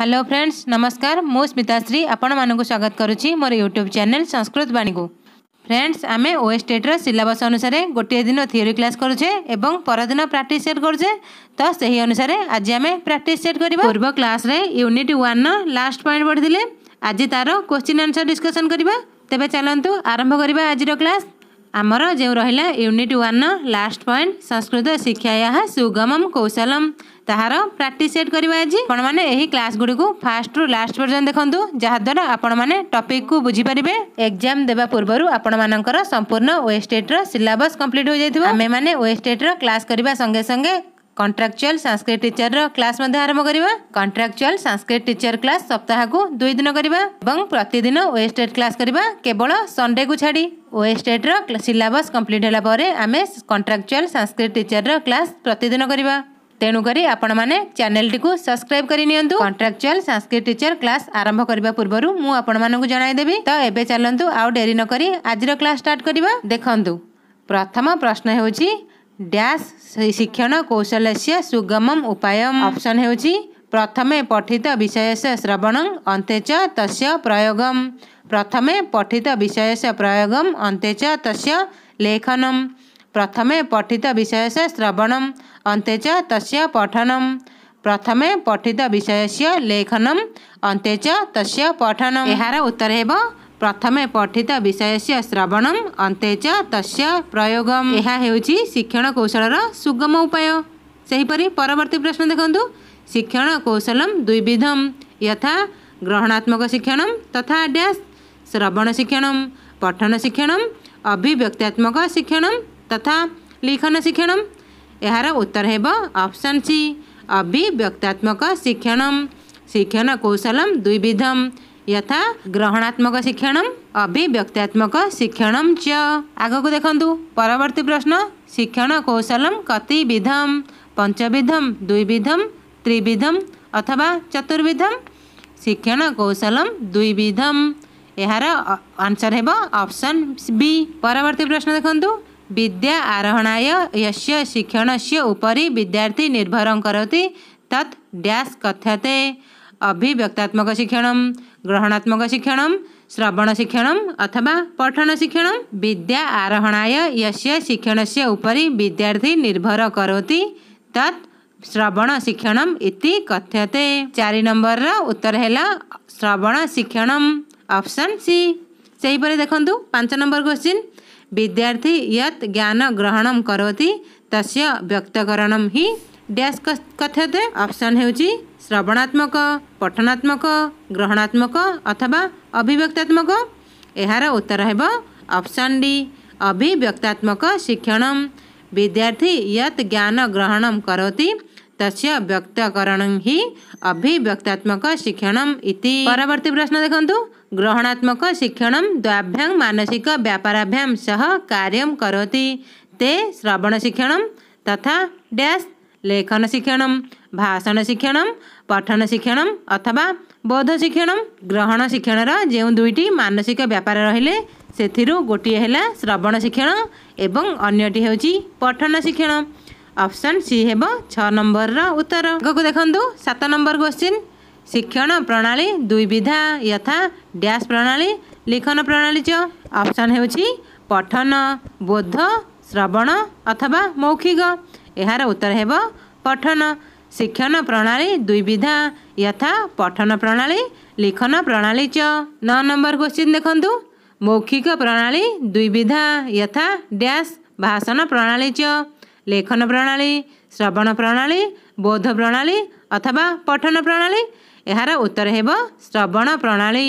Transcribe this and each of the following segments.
hello friends নমস্কার মু স্মিতাশ্রী আপনার স্বাগত করুছি মোর ইউট্ୟୁବ୍ ଚ୍ୟାନେଲ୍ ସଂସ୍କୃତ ବାଣୀକୁ ফ্রেন্ডস আমি ওয়ে স্টেটর সিলেবস অনুসারে গোটিয়ে দিন থিওরি ক্লাস করুছে এবং পরদিন প্র্যাকটিস সেট করছে তো সেই অনুসারে আজ আমি প্র্যাকটিস সেট করবা পূর্ব ক্লাসে ইউনিট ওয়ান লাস্ট পয়েন্ট পড়িলে আজ তার কোশ্চিন আনসর ডিসকসন করা তেবে চলতু আরম্ভ করা আজর ক্লাস আমার যে রহিলা ইউনিট ওয়ান লাস্ট পয়েন্ট সংস্কৃত শিক্ষা সুগমম কৌশলম ତାହାର ପ୍ରାକ୍ଟିସ୍ ସେଟ୍ କରିବା ଆଜି ଆପଣମାନେ ଏହି କ୍ଲାସ୍ ଗୁଡ଼ିକୁ ଫାର୍ଷ୍ଟରୁ ଲାଷ୍ଟ ପର୍ଯ୍ୟନ୍ତ ଦେଖନ୍ତୁ ଯାହାଦ୍ୱାରା ଆପଣମାନେ ଟପିକ୍କୁ ବୁଝିପାରିବେ ଏକ୍ଜାମ୍ ଦେବା ପୂର୍ବରୁ ଆପଣମାନଙ୍କର ସମ୍ପୂର୍ଣ୍ଣ ୱେଷ୍ଟେଟ୍ର ସିଲାବସ୍ କମ୍ପ୍ଲିଟ୍ ହୋଇଯାଇଥିବ ଆମେମାନେ ୱେଷ୍ଟେଟ୍ର କ୍ଲାସ୍ କରିବା ସଙ୍ଗେ ସଙ୍ଗେ କଣ୍ଟ୍ରାକ୍ଚୁଆଲ୍ ସାଂସ୍କ୍ରିଟ ଟିଚରର କ୍ଲାସ୍ ମଧ୍ୟ ଆରମ୍ଭ କରିବା କଣ୍ଟ୍ରାକ୍ଚୁଆଲ୍ ସାଂସ୍କ୍ରିଟ ଟିଚର କ୍ଲାସ୍ ସପ୍ତାହକୁ ଦୁଇ ଦିନ କରିବା ଏବଂ ପ୍ରତିଦିନ ୱେଷ୍ଟେଟ୍ କ୍ଲାସ୍ କରିବା କେବଳ ସଣ୍ଡେକୁ ଛାଡ଼ି ୱେଷ୍ଟେଟ୍ର ସିଲାବସ୍ କମ୍ପ୍ଲିଟ୍ ହେଲା ପରେ ଆମେ କଣ୍ଟ୍ରାକ୍ଚୁଆଲ୍ ସାଂସ୍କ୍ରିଟ ଟିଚରର କ୍ଲାସ୍ ପ୍ରତିଦିନ କରିବା ତେଣୁକରି ଆପଣମାନେ ଚ୍ୟାନେଲ୍ଟିକୁ ସବସ୍କ୍ରାଇବ୍ କରି ନିଅନ୍ତୁ କଣ୍ଟ୍ରାକ୍ଚୁଆଲ୍ ସାଂସ୍କ୍ରିଟ ଟିଚର୍ କ୍ଲାସ୍ ଆରମ୍ଭ କରିବା ପୂର୍ବରୁ ମୁଁ ଆପଣମାନଙ୍କୁ ଜଣାଇଦେବି ତ ଏବେ ଚାଲନ୍ତୁ ଆଉ ଡେରି ନ କରି ଆଜିର କ୍ଲାସ୍ ଷ୍ଟାର୍ଟ କରିବା ଦେଖନ୍ତୁ ପ୍ରଥମ ପ୍ରଶ୍ନ ହେଉଛି ଡ୍ୟାସ୍ ଶିକ୍ଷଣ କୌଶଲ୍ୟ ସୁଗମମ୍ ଉପାୟମ୍ ଅପ୍ସନ୍ ହେଉଛି ପ୍ରଥମେ ପଠିତ ବିଷୟସ ଶ୍ରବଣ ଅନ୍ତେଚ ତସ୍ୟ ପ୍ରୟୋଗମ୍ ପ୍ରଥମେ ପଠିତ ବିଷୟସ ପ୍ରୟୋଗମ୍ ଅନ୍ତେଚ ତସ୍ୟ ଲେଖନମ୍ प्रथमे पठित विषय से श्रवणम अन्ते च तस्य पठनम प्रथमे पठित विषय से लेखनम अन्ते च तस्य पठनम यार उत्तर है ପ୍ରଥମେ ପଠିତ ବିଷୟସ୍ୟ ଶ୍ରବଣମ୍ ଅନ୍ତେ ଚ ତସ୍ୟ ପ୍ରୟୋଗମ୍ ଏହା ହେଉଛି ଶିକ୍ଷଣ କୌଶଳର ସୁଗମ ଉପାୟ ସେହିପରି ପରବର୍ତ୍ତୀ ପ୍ରଶ୍ନ ଦେଖନ୍ତୁ ଶିକ୍ଷଣ କୌଶଳମ୍ ଦ୍ୱିବିଧମ୍ ଯଥା ଗ୍ରହଣାତ୍ମକ ଶିକ୍ଷଣମ୍ ତଥା ଡ୍ୟାସ୍ ଶ୍ରବଣ ଶିକ୍ଷଣମ୍ ପଠନ ଶିକ୍ଷଣମ୍ ଅଭିବ୍ୟକ୍ତାତ୍ମକ ଶିକ୍ଷଣମ୍ तथा लिखन शिक्षण यार उत्तर है ऑप्शन सी अभिव्यक्तात्मक शिक्षण शिक्षण कौशल द्विविधम यथा ग्रहणात्मक शिक्षण अभिव्यक्तात्मक शिक्षण च आग को देखु परवर्ती प्रश्न शिक्षण कौशल कति विधम पंचविधम द्विविधम त्रिविधम अथवा चतुर्विधम शिक्षण कौशल द्विविधम यार आंसर है ऑप्शन बी परवर्ती प्रश्न देखु विद्या आरोहणाय यस्य से उपरी विद्यार्थी निर्भर करती तत् ड्यास् कथ्यते शिक्षण श्रवण शिक्षण अथवा पठन शिक्षण विद्या आरोहणाय यस्य से उपरी विद्यार्थी निर्भर करोति तत् शिक्षण इति कथ्यते चारि नम्बरର ଉତ୍ତର ହେଲା ଶ୍ରବଣ ଶିକ୍ଷଣମ୍ ଅପସନ୍ ସି ସେହିପରି देखु पांच नंबर क्वेश्चन विद्यार्थी यत् ज्ञान ग्रहण करोति तस्य व्यक्तकरण ही डैश कथ्यते ऑप्शन हेउची श्रवणात्मक पठनात्मक ग्रहणात्मक अथवा अभिव्यक्तात्मक यार उत्तर हेब ऑप्शन डी अभिव्यक्तात्मक शिक्षण विद्यार्थी यत् ज्ञान ग्रहण करोति तस्य व्यक्तकरण ही अभिव्यक्तात्मक शिक्षण इति परवर्ती प्रश्न देखु ଗ୍ରହଣାତ୍ମକ ଶିକ୍ଷଣ ଦ୍ୱାଭ୍ୟାଂ ମାନସିକ ବ୍ୟାପାରାଭ୍ୟାମ ସହ କାର୍ଯ୍ୟ କରନ୍ତି ତେ ଶ୍ରବଣ ଶିକ୍ଷଣ ତଥା ଡ୍ୟାସ୍ ଲେଖନ ଶିକ୍ଷଣ ଭାଷଣ ଶିକ୍ଷଣ ପଠନ ଶିକ୍ଷଣ ଅଥବା ବୌଦ୍ଧ ଶିକ୍ଷଣ ଗ୍ରହଣ ଶିକ୍ଷଣର ଯେଉଁ ଦୁଇଟି ମାନସିକ ବ୍ୟାପାର ରହିଲେ ସେଥିରୁ ଗୋଟିଏ ହେଲା ଶ୍ରବଣ ଶିକ୍ଷଣ ଏବଂ ଅନ୍ୟଟି ହେଉଛି ପଠନ ଶିକ୍ଷଣ ଅପସନ୍ ସି ହେବ ଛଅ ନମ୍ବରର ଉତ୍ତର ଆଗକୁ ଦେଖନ୍ତୁ ସାତ ନମ୍ବର କୋଶ୍ଚିନ୍ ଶିକ୍ଷଣ ପ୍ରଣାଳୀ ଦୁଇବିଧା ଯଥା ଡ୍ୟାସ୍ ପ୍ରଣାଳୀ ଲିଖନ ପ୍ରଣାଳୀ ଚ ଅପସନ୍ ହେଉଛି ପଠନ ବୋଧ ଶ୍ରବଣ ଅଥବା ମୌଖିକ ଏହାର ଉତ୍ତର ହେବ ପଠନ ଶିକ୍ଷଣ ପ୍ରଣାଳୀ ଦୁଇବିଧା ଯଥା ପଠନ ପ୍ରଣାଳୀ ଲିଖନ ପ୍ରଣାଳୀ ଚ ନଅ ନମ୍ବର କ୍ୱେଶ୍ଚିନ୍ ଦେଖନ୍ତୁ ମୌଖିକ ପ୍ରଣାଳୀ ଦୁଇବିଧା ଯଥା ଡ୍ୟାସ୍ ଭାଷଣ ପ୍ରଣାଳୀ ଚ ଲେଖନ ପ୍ରଣାଳୀ ଶ୍ରବଣ ପ୍ରଣାଳୀ ବୋଧ ପ୍ରଣାଳୀ ଅଥବା ପଠନ ପ୍ରଣାଳୀ ଏହାର ଉତ୍ତର ହେବ ଶ୍ରବଣ ପ୍ରଣାଳୀ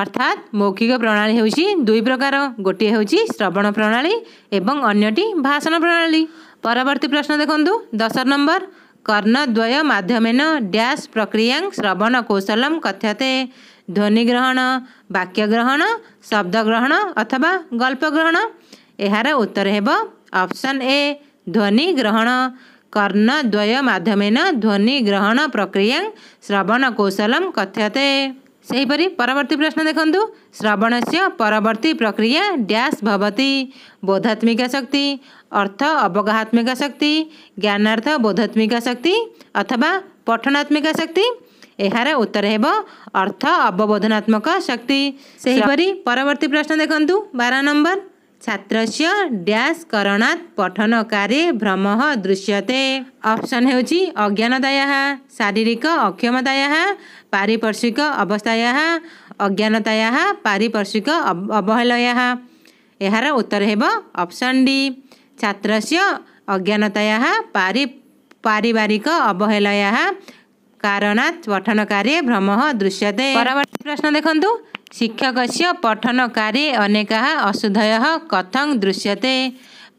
ଅର୍ଥାତ୍ ମୌଖିକ ପ୍ରଣାଳୀ ହେଉଛି ଦୁଇ ପ୍ରକାର ଗୋଟିଏ ହେଉଛି ଶ୍ରବଣ ପ୍ରଣାଳୀ ଏବଂ ଅନ୍ୟଟି ଭାଷଣ ପ୍ରଣାଳୀ ପରବର୍ତ୍ତୀ ପ୍ରଶ୍ନ ଦେଖନ୍ତୁ ଦଶ ନମ୍ବର କର୍ଣ୍ଣଦ୍ୱୟ ମାଧ୍ୟମେନ ଡ୍ୟାସ୍ ପ୍ରକ୍ରିୟାଂ ଶ୍ରବଣ କୌଶଲମ୍ କଥ୍ୟତେ ଧ୍ୱନି ଗ୍ରହଣ ବାକ୍ୟ ଗ୍ରହଣ ଶବ୍ଦ ଗ୍ରହଣ ଅଥବା ଗଳ୍ପ ଗ୍ରହଣ ଏହାର ଉତ୍ତର ହେବ ଅପସନ୍ ଏ ଧ୍ୱନି ଗ୍ରହଣ कर्णद्वयमाध्यमेन ध्वनिग्रहणप्रक्रियां श्रवणकौशलं कथ्यते ସେହିପରି ପରବର୍ତ୍ତୀ ପ୍ରଶ୍ନ ଦେଖନ୍ତୁ ଶ୍ରବଣସ୍ୟ ପରବର୍ତ୍ତୀ ପ୍ରକ୍ରିୟା ଡ୍ୟାସ୍ ଭବତି ବୋଧାତ୍ମିକା ଶକ୍ତି ଅର୍ଥ ଅବଗାହାତ୍ମିକା ଶକ୍ତି ଜ୍ଞାନାର୍ଥ ବୋଧାତ୍ମିକା ଶକ୍ତି ଅଥବା ପଠନାତ୍ମିକା ଶକ୍ତି ଏହାର ଉତ୍ତର ହେବ ଅର୍ଥ ଅବବୋଧନାତ୍ମକ ଶକ୍ତି ସେହିପରି ପରବର୍ତ୍ତୀ ପ୍ରଶ୍ନ ଦେଖନ୍ତୁ ବାର ନମ୍ବର छात्र ड्यास कठनक भ्रम दृश्यते अप्सन हेर्छ अज्ञानता शारीरिक अक्षमता यहाँ पारिपर्श्विक अवस्था यहाँ अज्ञानता यहाँ उत्तर हेर्नु अप्सन डी छ अज्ञानता पारि पारिवारिक कारणात् अवहेला कठनकारी भ्रम दृश्य प्रश्न देख्नु शिक्षक पठनका अनेका असुधय कथं दृश्यते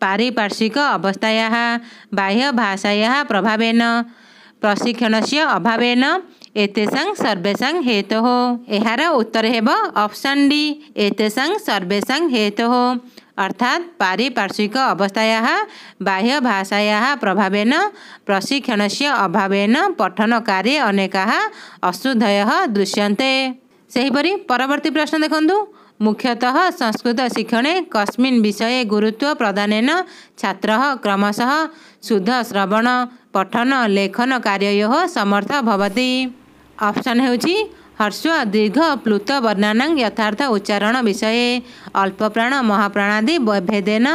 पारिपार्श्विक अवस्था बाह्य प्रभावेन प्रभाव प्रशिक्षण अभावे एङ्गा हेतु यहाँ उत्तर हो अप्सन डि एस हेतु अर्थात् पारिपार्श्विक अवस्था बाह्य भाषा प्रभाव प्रशिक्षण अभावेन पठनका अनेकाः असुधय दृश्यन्ते सहीपरि परवर्ती प्रश्न देख्नु मुख्यतः संस्कृत शिक्षणे कस्मि विषये गुरुत्व प्रदानेन छात्रः क्रमशः सुध श्रवण पठन लेखन कार्य समर्थ भवति भप्सन दीर्घ प्लुत वर्णानाङ्ग यथार्थ उच्चारण विषय अल्पप्राण प्राण महाप्राणादि भेदेन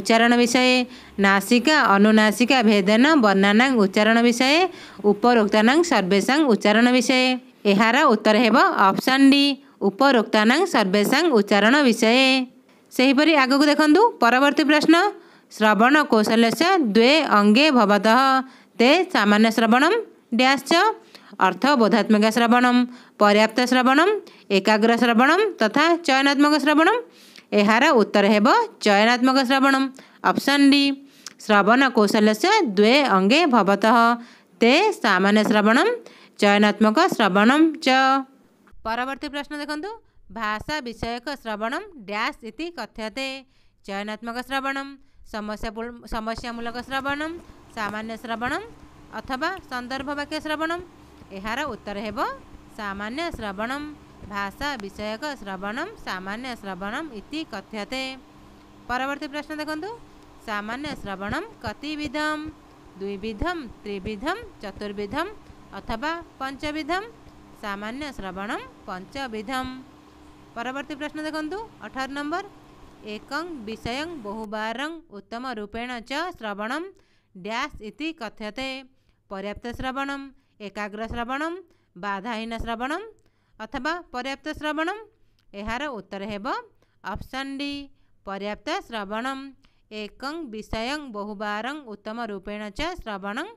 उच्चारण विषय नासिका अनुनासिका भेदेन वर्णानाङ उच्चारण विषय उपरोक्ताङ सर्वेसाङ उच्चारण विषय यार उत्तर हे अप्सन डि सर्वेसांग उच्चारण विषय आग को देखु परवर्ती प्रश्न श्रवण से द्वे अंगे भवत ते सामान्य श्रवणम ड्यास अर्थ बोधात्मक श्रवण पर्याप्त एकाग्र श्रवणम तथा चयनात्मक उत्तर हे चयनात्मक श्रवण अप्सन डि श्रवणकौशल द्वे अंगे भवत ते सामान्य श्रवणम ଚୟନାତ୍ମକ ଶ୍ରବଣମ୍ ଚ ପରବର୍ତ୍ତୀ ପ୍ରଶ୍ନ ଦେଖନ୍ତୁ ଭାଷା ବିଷୟକ ଶ୍ରବଣମ୍ ଡ୍ୟାସ୍ ଇତି କଥ୍ୟତେ ଚୟନାତ୍ମକ ଶ୍ରବଣମ୍ ସମସ୍ୟା ସମସ୍ୟାମୂଳକ ଶ୍ରବଣମ୍ ସାମାନ୍ୟ ଶ୍ରବଣମ୍ ଅଥବା ସନ୍ଦର୍ଭ ବାକ୍ୟ ଶ୍ରବଣମ୍ ଏହାର ଉତ୍ତର ହେବ ସାମାନ୍ୟ ଶ୍ରବଣମ୍ ଭାଷା ବିଷୟକ ଶ୍ରବଣମ୍ ସାମାନ୍ୟ ଶ୍ରବଣମ୍ ଇତି କଥ୍ୟତେ ପରବର୍ତ୍ତୀ ପ୍ରଶ୍ନ ଦେଖନ୍ତୁ ସାମାନ୍ୟ ଶ୍ରବଣମ୍ କତିବିଧମ୍ द्विविधम त्रिविधम चतुर्विधम अथवा पंचविधम सामान्य श्रवण पंचविधम परवर्ती प्रश्न देखु अठार नंबर एक विषय बहुवार उत्तम रूपेण च श्रवण डैश इति कथ्यते पर्याप्त श्रवण एकाग्र श्रवण बाधाहीन श्रवण अथवा पर्याप्त श्रवण ଏହାର ଉତ୍ତର ହେବ ଅପସନ୍ ଡି ପର୍ଯ୍ୟାପ୍ତ ଶ୍ରବଣମ୍ ଏକଂ ବିଷୟଂ ବହୁବାରଂ ଉତ୍ତମ ରୂପେଣ ଚ ଶ୍ରବଣଂ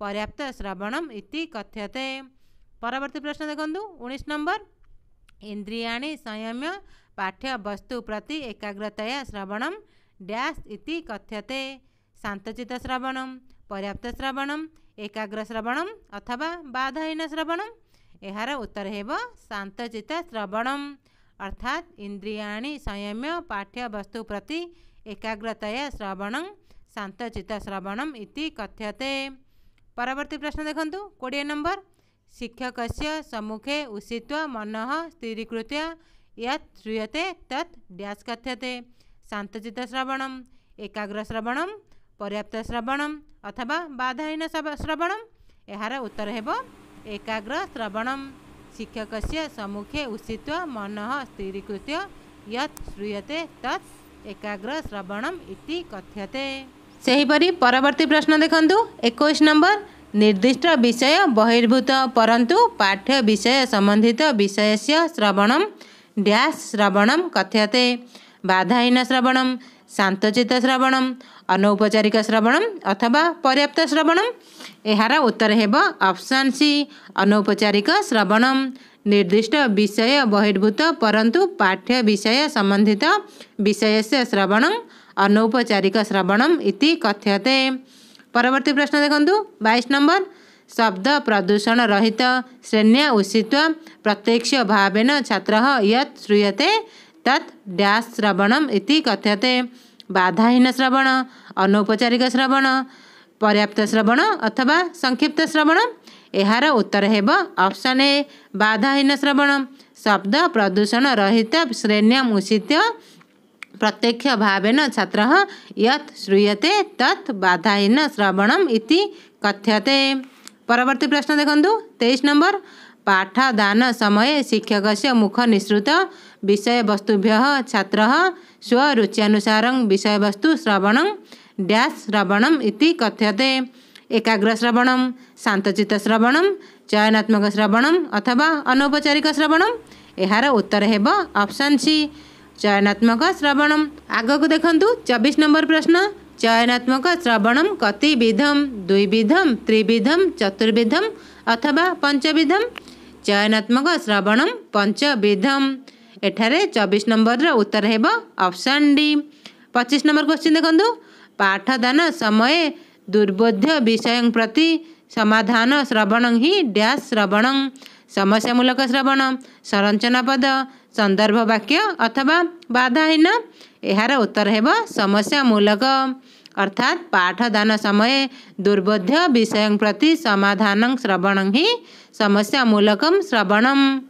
पर्याप्त श्रवणम इति कथ्यते परवर्ती प्रश्न देखु उन्नीस नंबर इंद्रियाणी संयम्य पाठ्य वस्तु प्रति एकाग्रतया श्रवणम डैश इति कथ्यते शांतचित श्रवणम पर्याप्त श्रवणम एकाग्र श्रवणम अथवा बाधाहीन श्रवणम यार उत्तर है शांतचित श्रवणम अर्थात इंद्रियाणी संयम्य पाठ्य वस्तु प्रति एकाग्रतया श्रवणम शांतचित श्रवणम इति कथ्यते परवर्ती प्रश्न देखा कि नम्बर शिक्षकसँग सम्मुखे उसित मनः स्थिकृत्य ड्यास कथ्यते शान्तचित श्रवण एकाग्र श्रवण पर्याप्त श्रवणम अथवा बाधाहीन श्र श्रवणार उत्तर होग्र श्रवण शिक्षक सम्मुखे उसित मनस्रीकृत यस् श्रुत तत्काग्र श्रवणम कथ्यते सहीपरि पर्वती प्रश्न देखा एकैस नम्बर निर्दिष्ट विषय बहिर्भूत परन्तु पाठ्य विषय सम्बन्धित विषयस श्रवणम ड्यास श्रवणम कथ्यते बाधाहीन श्रवणम सान्तोचित श्रवण अनौपचारिक श्रवणम अथवा पर्याप्त श्रवणम्तर अप्सन सी अनौपचारिक श्रवणम निर्दिष्ट विषय बहिर्भूत परन्तु पाठ्य विषय सम्बन्धित विषयस श्रवणम अनौपचारिक श्रवणम इति कथ्यते परवर्ती प्रश्न देखन्तु बइस नम्बर शब्द प्रदूषण रहित श्रेण्या उषित्व प्रत्यक्ष भावना छात्र यत्वते श्रवणम इति कथ्यते बाधाहीन श्रवण अनौपचारिक श्रवण पर्याप्त श्रवण अथवा संक्षिप्त श्रवण यहाँ उत्तर हो अप्सन ए बाधाहीन श्रवण शब्द प्रदूषण रहित श्रेण्य उषित्व प्रत्यक्ष भाव छात्र यूयते श्रूयते तत् बाधाहीन श्रवणम इति कथ्यते परवर्ती प्रश्न देखु तेईस नंबर पाठदान समय शिक्षक से मुख निसृत विषय वस्तुभ्य छात्र स्वरुच्यानुसार विषय वस्तु श्रवण डैश्रवणम कथ्यते एकाग्र श्रवण शांतचित्त श्रवण चयनात्मक श्रवण अथवा अनौपचारिक श्रवणम यार उत्तर होब ऑप्शन सी चयनात्मक श्रवणम को देखु चबिस नम्बर प्रश्न चयनात्मक श्रवणम विधम दुईविधम् त्रिविधम चतुर्विधम अथवा पंचविधम चयनात्मक श्रवणम पञ्चविधम्ठ चबिस नम्बर र उत्तर हे अप्सन डि पच्चिस नम्बर क्वश्चिन् देखु पाठदान समय दुर्बोध्य विषय प्रति समाधान सम हिँड श्रवण समस्यामूलक श्रवण संरचना पद सन्दर्भ वाक्य अथवा बाधाहीन यहाँ उत्तर हे समस्यामूलक अर्थात् पाठ समय दुर्बोध विषय प्रति श्रवण ही समस्यामूलक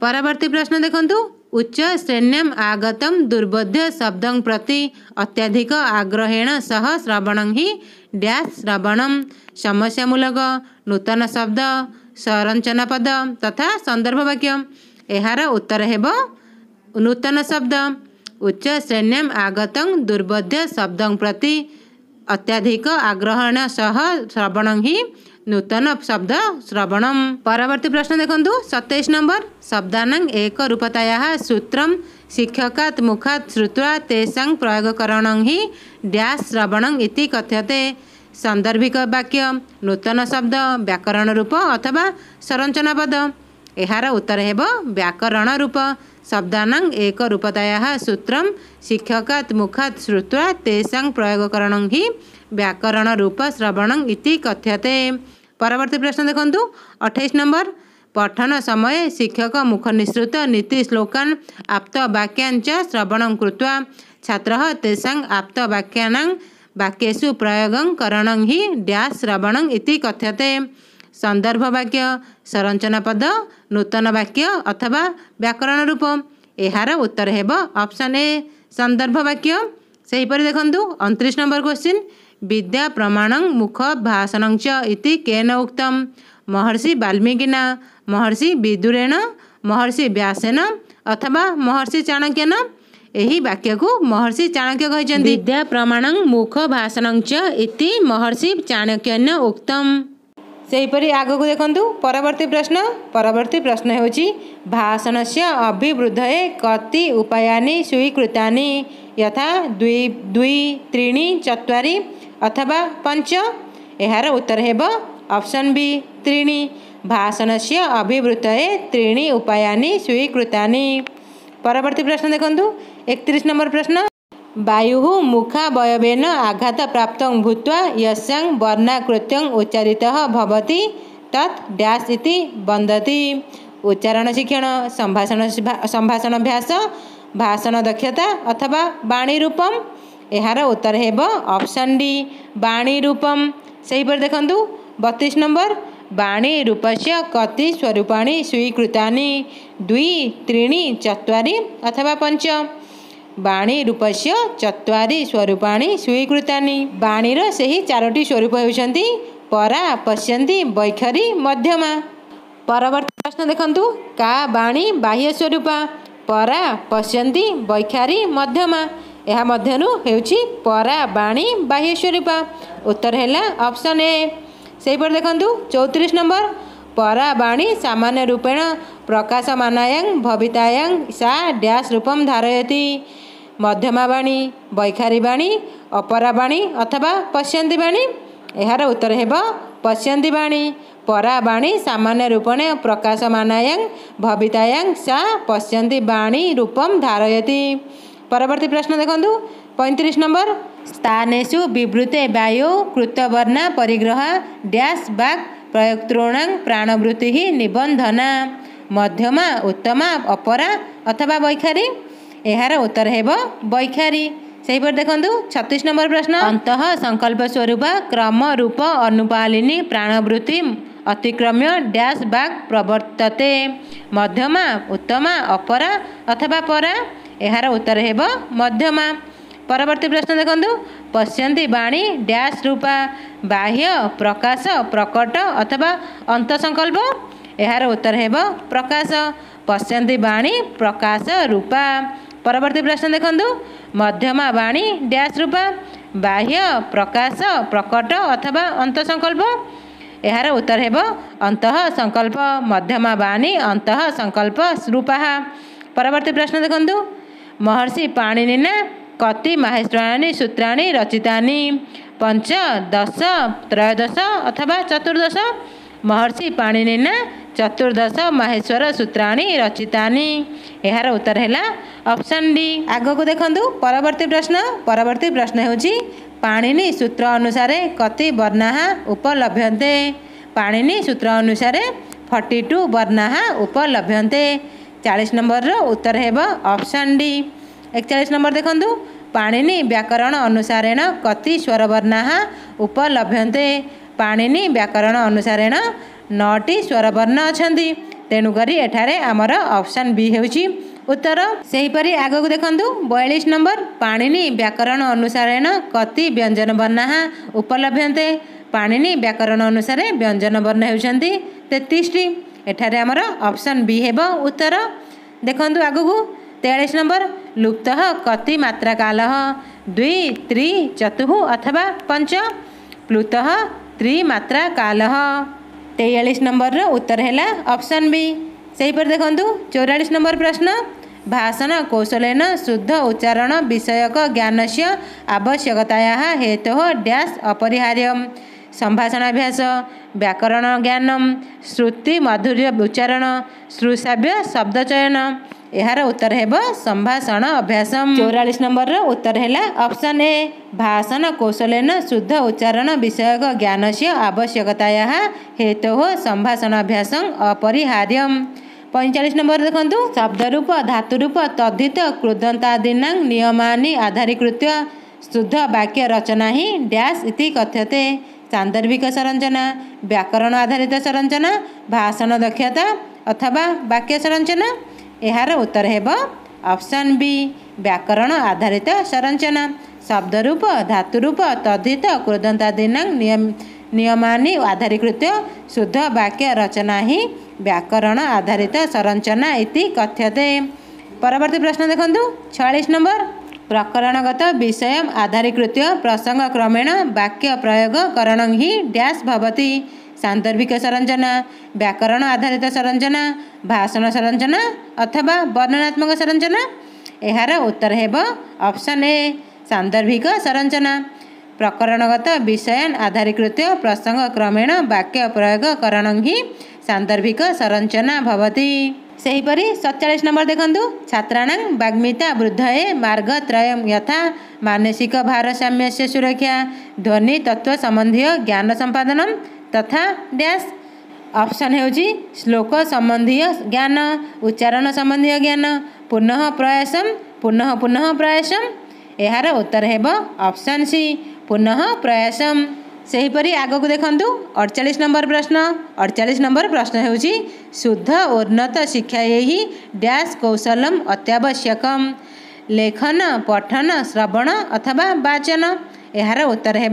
परवर्ती प्रश्न देखु उच्च श्रेण्यम आगत दुर्बोध शब्द प्रति अत्याधिक आग्रहेण श्रवण हि ड श्रवणम समस्यामूलक नूतन शब्द संरचना पद तथा संदर्भ वाक्य यहाँ उत्तर है नूतन शब्द उच्च श्रेणी आगत दुर्बध्य शब्द प्रति अत्याधिक आग्रहण सह श्रवण हि नूतन शब्द श्रवण परवर्ती प्रश्न देखु सतैश नंबर शब्दाङ एक सूत्र सूत्रम शिक्षकात् श्रुवा तेसाङ प्रयोगकरण डैश श्रवण इति कथ्यते सांदर्भिक वाक्य नूतन शब्द व्याकरण रूप अथवा संरञ्चना पद यहाँ उत्तर हो व्याकरण रूप शब्दाता सूत्रं शिक्षकात् मुखात् श्रुत्वा तेषां प्रयोगकरणं हि इति कथ्यते परवर्ती प्रश्न देखन्तु अठैस नम्बर पठन समय शिक्षक श्रवणं कृत्वा छात्रः च्रवण्कृ छात्रा वाक्येषु वाक्यसु करणं हि इति कथ्यते संदर्भ वाक्य संरञ्चन पद नूतन वाक्य अथवा व्याकरण रूप यहाँ उत्तर हेर्नु अप्सन ए सन्दर्भ वाक्यपरि देखु नंबर क्वेश्चन विद्या प्रमाणङ मुख भाषण इतिन उक्तम महर्षि वाल्मीकीना महर्षि विदुरेण महर्षि व्यासेन अथवा महर्षि चाणक्यन यही को महर्षि चाणक्य चाणक्यो विद्या प्रमाणङ मुख भाषण इति महर्षि चाणक्यन उक्तम ସେହିପରି ଆଗକୁ ଦେଖନ୍ତୁ ପରବର୍ତ୍ତୀ ପ୍ରଶ୍ନ ପରବର୍ତ୍ତୀ ପ୍ରଶ୍ନ ହେଉଛି ଭାଷଣସ୍ୟ ଅଭିବୃଦ୍ଧଏ କତି ଉପାୟାନି ସ୍ୱୀକୃତାନି ଯଥା ଦୁଇ ଦୁଇ ତ୍ରିଣି ଚତ୍ୱାରି ଅଥବା ପଞ୍ଚ ଏହାର ଉତ୍ତର ହେବ ଅପସନ୍ ବି ତ୍ରିଣି ଭାଷଣସ୍ୟ ଅଭିବୃଦ୍ଧଏ ତ୍ରିଣି ଉପାୟାନି ସ୍ୱୀକୃତାନି ପରବର୍ତ୍ତୀ ପ୍ରଶ୍ନ ଦେଖନ୍ତୁ ଏକତିରିଶ ନମ୍ବର ପ୍ରଶ୍ନ वायु मुखावयवन आघात प्राप्त भूत्साङ वर्णकृत्यङ तत् तत्स बन्दति उच्चारण शिक्षण सम्भाषण सम्भाषणाभ्यास भाषणदक्षता अथवा बाणीरूप यहाँ उत्तर होसन डि बाणी रूप सहीपरि देखा बतिस नम्बर बाणी रूपमा कति स्वरूपा स्वीकृता दुई त्रि चतरी अथवा पञ्च बाणी रूपस्य चुरी स्वरूपाणी स्वीकृती बाणी र सही चारोटी स्वरूप हेर्नु परा पश्य वैखारी मध्यमा परवर्ती प्रश्न देख्नु काह्य स्वरूप परा पश्य बैखारी मध्यमा यहाँ हेर्छ परा बाणी बाह्य स्वरूप उत्तर होला अप्सन एपु चौतिस नंबर परा बाणी सामान्य रूपेण प्रकाशमानायङ भवितायाङ सा ड्यास रूपम धारति मध्यमा मध्यमाणी अपरा अपरावाणी अथवा पश्यन्दी बाणी यहाँ उत्तर हे पश्यन्दी बाणी परावाणी सामान्य रूपणे प्रकाशमानायाङ भवितायाङ सा पस्यन्दी बाणी रूपम धारति परवर्ती प्रश्न देख्नु पैँतिरि नंबर स्थानसु बभूते वायु कृत परिग्रह ड्यास बाग प्रयोगृणाङ प्राणवृत्ति निबन्धना मध्यमा उत्तमा अपरा अथवा बैखारि ଏହାର ଉତ୍ତର ହେବ ବୈଖାରୀ ସେହିପରି ଦେଖନ୍ତୁ ଛତିଶ ନମ୍ବର ପ୍ରଶ୍ନ ଅନ୍ତଃ ସଂକଳ୍ପ ସ୍ୱରୂପ କ୍ରମ ରୂପ ଅନୁପାଳିନୀ ପ୍ରାଣବୃତ୍ତି ଅତିକ୍ରମ୍ୟ ଡ୍ୟାସ୍ ବାଗ୍ ପ୍ରବର୍ତ୍ତତେ ମଧ୍ୟମା ଉତ୍ତମା ଅପରା ଅଥବା ପରା ଏହାର ଉତ୍ତର ହେବ ମଧ୍ୟମା ପରବର୍ତ୍ତୀ ପ୍ରଶ୍ନ ଦେଖନ୍ତୁ ପଶ୍ୟନ୍ତି ବାଣୀ ଡ୍ୟାସ୍ ରୂପା ବାହ୍ୟ ପ୍ରକାଶ ପ୍ରକଟ ଅଥବା ଅନ୍ତ ସଂକଳ୍ପ ଏହାର ଉତ୍ତର ହେବ ପ୍ରକାଶ ପଶ୍ୟନ୍ତି ବାଣୀ ପ୍ରକାଶ ରୂପା ପରବର୍ତ୍ତୀ ପ୍ରଶ୍ନ ଦେଖନ୍ତୁ ମଧ୍ୟମା ବାଣୀ ଡ୍ୟାସ୍ ରୂପା ବାହ୍ୟ ପ୍ରକାଶ ପ୍ରକଟ ଅଥବା ଅନ୍ତ ସଂକଳ୍ପ ଏହାର ଉତ୍ତର ହେବ ଅନ୍ତଃ ସଂକଳ୍ପ ମଧ୍ୟମା ବାଣୀ ଅନ୍ତଃ ସଂକଳ୍ପ ରୂପାହା ପରବର୍ତ୍ତୀ ପ୍ରଶ୍ନ ଦେଖନ୍ତୁ ମହର୍ଷି ପାଣିନି ନା କତି ମାହେଶ୍ୱରାଣୀ ସୂତ୍ରାଣୀ ରଚିତାନୀ ପଞ୍ଚ ଦଶ ତ୍ରୟୋଦଶ ଅଥବା ଚତୁର୍ଦ୍ଦଶ महर्षि पाणिनिना चतुर्दश महेश्वर सूत्राणी रचितानी यार उत्तर ऑप्शन डी डि को देखु परवर्ती प्रश्न प्रश्न हौ पाणिनि सूत्र अनुसार कति बर्णाहा उपलभ्ये पाणिनि सूत्र अनुसार फर्टी टू वर्णाहा उपलभ्ये चालीस नम्बर रो उत्तर हे अप्सन डि एकचालिस नम्बर देख्नु पाणिनि व्याकरण अनुसारेण कति स्वर बर्णाहा उपलभ्ये ପାଣିନି ବ୍ୟାକରଣ ଅନୁସାରେଣ ନଅଟି ସ୍ୱରବର୍ଣ୍ଣ ଅଛନ୍ତି ତେଣୁକରି ଏଠାରେ ଆମର ଅପସନ୍ ବି ହେଉଛି ଉତ୍ତର ସେହିପରି ଆଗକୁ ଦେଖନ୍ତୁ ବୟାଳିଶ ନମ୍ବର ପାଣିନି ବ୍ୟାକରଣ ଅନୁସାରେଣ କତି ବ୍ୟଞ୍ଜନ ବର୍ଣ୍ଣାହା ଉପଲଭ୍ୟନ୍ତେ ପାଣିନି ବ୍ୟାକରଣ ଅନୁସାରେ ବ୍ୟଞ୍ଜନ ବର୍ଣ୍ଣ ହେଉଛନ୍ତି ତେତିଶଟି ଏଠାରେ ଆମର ଅପସନ୍ ବି ହେବ ଉତ୍ତର ଦେଖନ୍ତୁ ଆଗକୁ ତେୟାଳିଶ ନମ୍ବର ଲୁପ୍ତ କତି ମାତ୍ରା କାଲ ଦ୍ୱି ତ୍ରି ଚତୁଃ ଅଥବା ପଞ୍ଚ ପ୍ଲୁତ मात्रा कालह तेयालिस नम्बर र उत्तर होला अप्सन विपरी देखु चौरा नम्बर प्रश्न भाषण कौशल्यन शुद्ध उच्चारण विषयक ज्ञानस्य आवश्यकता हेतु ड्यास अपरिहार्य अभ्यास व्याकरण ज्ञानम श्रुति मधुर उच्चारण सुश्राव्य शब्द चयन ଏହାର ଉତ୍ତର ହେବ ସମ୍ଭାଷଣ ଅଭ୍ୟାସ ଚଉରାଳିଶ ନମ୍ବରର ଉତ୍ତର ହେଲା ଅପ୍ସନ୍ ଏ ଭାଷଣ କୌଶଳେନ ଶୁଦ୍ଧ ଉଚ୍ଚାରଣ ବିଷୟକ ଜ୍ଞାନସ୍ୟ ଆବଶ୍ୟକତା ଏହା ହେତୁ ହୋ ସମ୍ଭାଷଣ ଅଭ୍ୟାସ ଅପରିହାର୍ଯ୍ୟମ ପଇଁଚାଳିଶ ନମ୍ବର ଦେଖନ୍ତୁ ଶବ୍ଦରୂପ ଧାତୁରୂପ ତଦ୍ଧିତ କୃଦନ୍ତାଦିନା ନିୟମାନି ଆଧାରୀକୃତ ଶୁଦ୍ଧ ବାକ୍ୟ ରଚନା ହିଁ ଡ୍ୟାସ୍ ଇତି କଥ୍ୟତେ ସାନ୍ଦର୍ଭିକ ସଂରଚନା ବ୍ୟାକରଣ ଆଧାରିତ ସଂରଚନା ଭାଷଣ ଦକ୍ଷତା ଅଥବା ବାକ୍ୟ ସଂରଚନା ଏହାର ଉତ୍ତର ହେବ ଅପସନ୍ ବି ବ୍ୟାକରଣ ଆଧାରିତ ସଂରଚନା ଶବ୍ଦ ରୂପ ଧାତୁ ରୂପ ତଦ୍ଧିତ କୃଦନ୍ତା ଦିନାଙ୍କ ନିୟମାନି ଆଧାରୀକୃତ ଶୁଦ୍ଧ ବାକ୍ୟ ରଚନା ହିଁ ବ୍ୟାକରଣ ଆଧାରିତ ସଂରଚନା ଇତି କଥ୍ୟତେ ପରବର୍ତ୍ତୀ ପ୍ରଶ୍ନ ଦେଖନ୍ତୁ ଛୟାଳିଶ ନମ୍ବର ପ୍ରକରଣଗତ ବିଷୟ ଆଧାରୀକୃତ ପ୍ରସଙ୍ଗ କ୍ରମେଣ ବାକ୍ୟ ପ୍ରୟୋଗ କରଣ ହିଁ ଡ୍ୟାସ୍ ଭବତୀ ସାନ୍ଦର୍ଭିକ ସରଞ୍ଜନା ବ୍ୟାକରଣ ଆଧାରିତ ସରଞ୍ଜନା ଭାଷଣ ସରଞ୍ଜନା ଅଥବା ବର୍ଣ୍ଣନାତ୍ମକ ସରଞ୍ଜନା ଏହାର ଉତ୍ତର ହେବ ଅପ୍ସନ୍ ଏ ସାନ୍ଦର୍ଭିକ ସରଞ୍ଜନା ପ୍ରକରଣଗତ ବିଷୟନ ଆଧାରୀକୃତ ପ୍ରସଙ୍ଗ କ୍ରମେଣ ବାକ୍ୟ ପ୍ରୟୋଗ କରଣ ହିଁ ସାନ୍ଦର୍ଭିକ ସରଞ୍ଚନା ଭବତି ସେହିପରି ସତଚାଳିଶ ନମ୍ବର ଦେଖନ୍ତୁ ଛାତ୍ରାଣାଂ ବାଗ୍ମିତା ବୃଦ୍ଧ ଏ ମାର୍ଗତ୍ରୟ ଯଥା ମାନସିକ ଭାରସାମ୍ୟ ସୁରକ୍ଷା ଧ୍ୱନି ତତ୍ତ୍ୱ ସମ୍ବନ୍ଧୀୟ ଜ୍ଞାନ ସମ୍ପାଦନ तथा डैश ऑप्शन हो श्लोक संबंधी ज्ञान उच्चारण संबंधी ज्ञान पुनः प्रयासम पुनः पुनः प्रयासम यार उत्तर ऑप्शन सी पुनः प्रयासम से हीपरी आग को देखु अड़चाश नंबर प्रश्न अड़चाश नंबर प्रश्न हो शुद्ध उन्नत शिक्षा यही डैश कौशलम अत्यावश्यक लेखन पठन श्रवण अथवा बाचन यार उत्तर है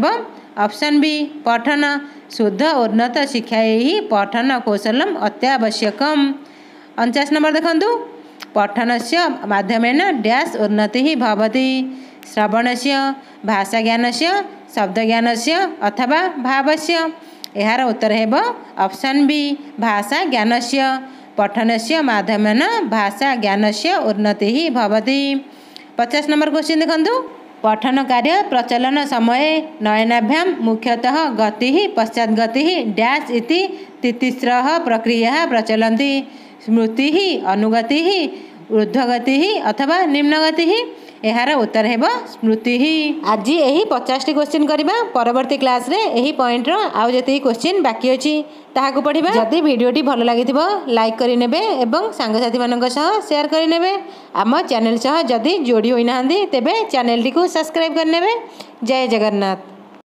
ऑप्शन बी पठन शुद्ध उन्नत शिक्षा ही पठन कौशल अत्यावश्यकम अन्चास नंबर देखु पठन से मध्यम डैश उन्नति ही श्रवण से भाषा ज्ञान से शब्द ज्ञान से अथवा भाव से भावस्य ଏହାର ଉତ୍ତର ହେବ ଅପସନ୍ ବି ଭାଷା ଜ୍ଞାନସ୍ୟ ପଠନସ୍ୟ ମାଧ୍ୟମେନ ଭାଷା ଜ୍ଞାନସ୍ୟ ଉନ୍ନତି ହିଁ ଭବତି पचास नंबर क्वेश्चन ଦେଖନ୍ତୁ पठन कार्य प्रचलन समय नयनाभ्याम मुख्यतः गति पश्चात गति डैश इति तितिस्र प्रक्रिया प्रचलती स्मृति अनुगति ऊर्धगति अथवा निम्नगति ଏହାର ଉତ୍ତର ହେବ ସ୍ମୃତି ହିଁ ଆଜି ଏହି ପଚାଶଟି କୋଶ୍ଚିନ୍ କରିବା ପରବର୍ତ୍ତୀ କ୍ଲାସ୍ରେ ଏହି ପଏଣ୍ଟର ଆଉ ଯେତିକି କୋଶ୍ଚିନ୍ ବାକି ଅଛି ତାହାକୁ ପଢ଼ିବା ଯଦି ଭିଡ଼ିଓଟି ଭଲ ଲାଗିଥିବ ଲାଇକ୍ କରିନେବେ ଏବଂ ସାଙ୍ଗସାଥିମାନଙ୍କ ସହ ସେୟାର କରିନେବେ ଆମ ଚ୍ୟାନେଲ୍ ସହ ଯଦି ଯୋଡ଼ି ହୋଇନାହାନ୍ତି ତେବେ ଚ୍ୟାନେଲ୍ଟିକୁ ସବସ୍କ୍ରାଇବ୍ କରିନେବେ ଜୟ ଜଗନ୍ନାଥ